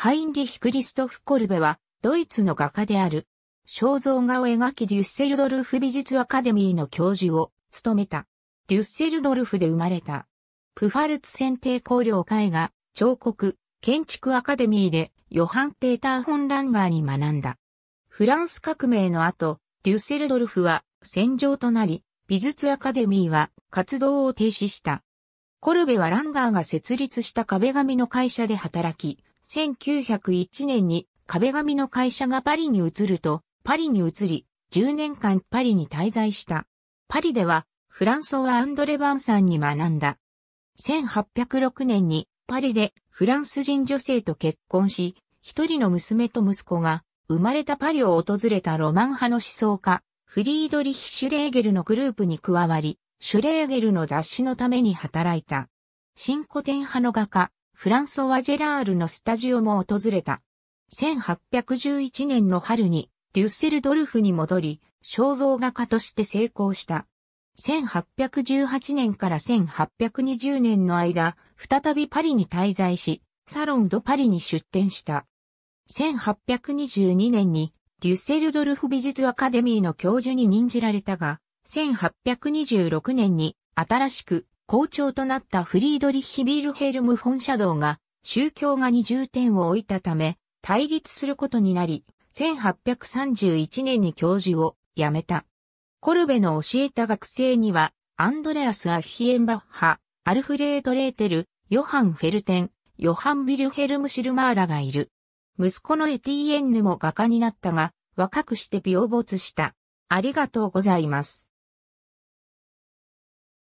ハインリヒ・クリストフ・コルベは、ドイツの画家である。肖像画を描きデュッセルドルフ美術アカデミーの教授を務めた。デュッセルドルフで生まれた。プファルツ選定工業絵画、彫刻、建築アカデミーでヨハン・ペーター・フォン・ランガーに学んだ。フランス革命の後、デュッセルドルフは戦場となり、美術アカデミーは活動を停止した。コルベはランガーが設立した壁紙の会社で働き、1901年に壁紙の会社がパリに移ると、パリに移り、10年間パリに滞在した。パリでは、フランソワ・アンドレ・バンさんに学んだ。1806年にパリでフランス人女性と結婚し、一人の娘と息子が生まれたパリを訪れたロマン派の思想家、フリードリヒ・シュレーゲルのグループに加わり、シュレーゲルの雑誌のために働いた。新古典派の画家、フランソワ・ジェラールのスタジオも訪れた。1811年の春にデュッセルドルフに戻り、肖像画家として成功した。1818年から1820年の間、再びパリに滞在し、サロン・ド・パリに出展した。1822年にデュッセルドルフ美術アカデミーの教授に任じられたが、1826年に新しく校長となったフリードリッヒ・ビルヘルム・フォンシャドウが宗教画に重点を置いたため対立することになり、1831年に教授を辞めた。コルベの教えた学生には、アンドレアス・アヒエンバッハ、アルフレード・レーテル、ヨハン・フェルテン、ヨハン・ビルヘルム・シルマーラがいる。息子のエティエンヌも画家になったが、若くして病没した。ありがとうございます。